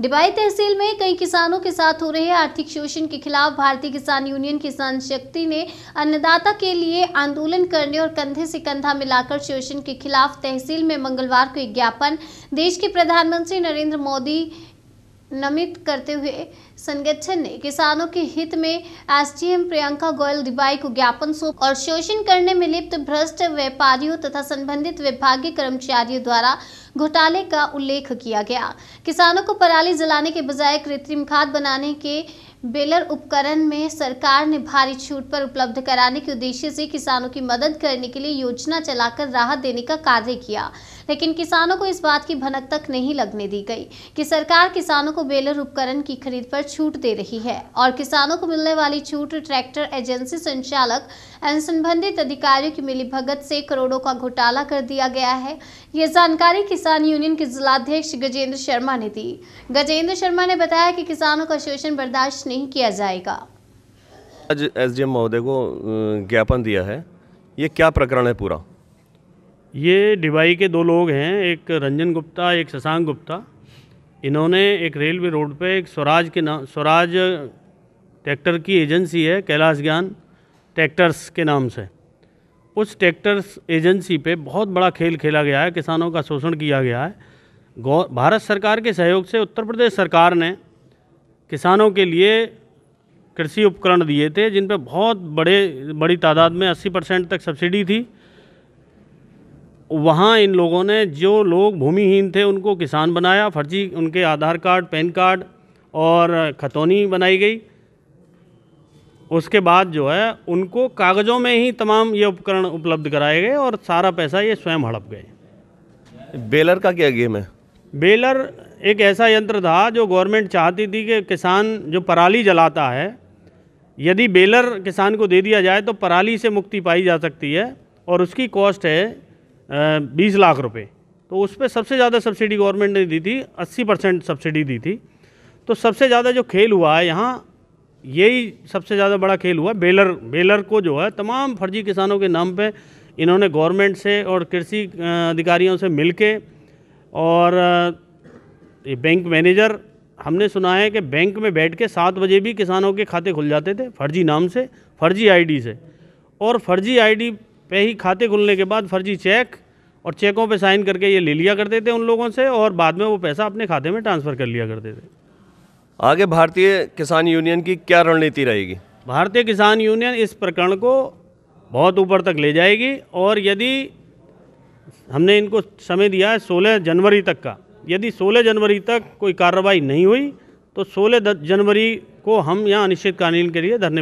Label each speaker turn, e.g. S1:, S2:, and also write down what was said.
S1: Debye तहसील में कई किसानों के साथ हो रहे आर्थिक शोषण के खिलाफ भारतीय किसान यूनियन किसान शक्ति ने अन्नदाता के लिए आंदोलन करने और कंधे से कंधा मिलाकर शोषण के खिलाफ तहसील में मंगलवार को एक ज्ञापन देश के प्रधानमंत्री नरेंद्र मोदी नमित करते हुए संगठन ने किसानों के हित में एसडीएम प्रियंका गोयल दिबाई को ज्ञापन सौंप और शोषण करने में लिप्त भ्रष्ट व्यापारियों तथा संबंधित विभागीय कर्मचारियों द्वारा घोटाले का उल्लेख किया गया किसानों को पराली जलाने के बजाय कृत्रिम खाद बनाने के बेलर उपकरण में सरकार ने भारी छूट पर उपलब्ध कराने के उद्देश्य से किसानों की मदद करने के लिए योजना चलाकर राहत देने का कार्य किया लेकिन किसानों को इस बात की भनक तक नहीं लगने दी गई कि सरकार किसानों को बेलर उपकरण की खरीद पर छूट दे रही है और किसानों को मिलने वाली छूट ट्रैक्टर एजेंसी संचालक एवं संबंधित अधिकारियों की भगत से करोड़ों का घोटाला कर दिया गया है ये जानकारी किसान यूनियन के जिलाध्यक्ष गजेंद्र शर्मा ने दी गजेंद्र शर्मा ने बताया कि किसानों का शोषण बर्दाश्त नहीं किया जाएगा
S2: आज एस डी महोदय को ज्ञापन दिया है ये क्या प्रकरण है पूरा ये डिवाई के दो लोग हैं एक रंजन गुप्ता एक शशांक गुप्ता इन्होंने एक रेलवे रोड पे एक स्वराज के नाम स्वराज ट्रैक्टर की एजेंसी है कैलाश ज्ञान ट्रैक्टर्स के नाम से उस ट्रैक्टर्स एजेंसी पे बहुत बड़ा खेल खेला गया है किसानों का शोषण किया गया है भारत सरकार के सहयोग से उत्तर प्रदेश सरकार ने किसानों के लिए कृषि उपकरण दिए थे जिन पर बहुत बड़े बड़ी तादाद में 80 परसेंट तक सब्सिडी थी वहाँ इन लोगों ने जो लोग भूमिहीन थे उनको किसान बनाया फर्जी उनके आधार कार्ड पैन कार्ड और खतौनी बनाई गई उसके बाद जो है उनको कागज़ों में ही तमाम ये उपकरण उपलब्ध कराए गए और सारा पैसा ये स्वयं हड़प गए बेलर का क्या गेम है बेलर एक ऐसा यंत्र था जो गवर्नमेंट चाहती थी कि किसान जो पराली जलाता है यदि बेलर किसान को दे दिया जाए तो पराली से मुक्ति पाई जा सकती है और उसकी कॉस्ट है बीस लाख रुपए तो उस पर सबसे ज़्यादा सब्सिडी गवर्नमेंट ने दी थी अस्सी परसेंट सब्सिडी दी थी तो सबसे ज़्यादा जो खेल हुआ है यहाँ यही सबसे ज़्यादा बड़ा खेल हुआ बेलर बेलर को जो है तमाम फर्जी किसानों के नाम पर इन्होंने गवर्नमेंट से और कृषि अधिकारियों से मिल और ये बैंक मैनेजर हमने सुना है कि बैंक में बैठ के सात बजे भी किसानों के खाते खुल जाते थे फर्जी नाम से फर्जी आईडी से और फर्जी आईडी पे ही खाते खुलने के बाद फर्जी चेक और चेकों पे साइन करके ये ले लिया करते थे उन लोगों से और बाद में वो पैसा अपने खाते में ट्रांसफ़र कर लिया करते थे आगे भारतीय किसान यूनियन की क्या रणनीति रहेगी भारतीय किसान यूनियन इस प्रकरण को बहुत ऊपर तक ले जाएगी और यदि हमने इनको समय दिया है सोलह जनवरी तक का यदि 16 जनवरी तक कोई कार्रवाई नहीं हुई तो 16 जनवरी को हम यहाँ अनिश्चितकालीन के लिए धरने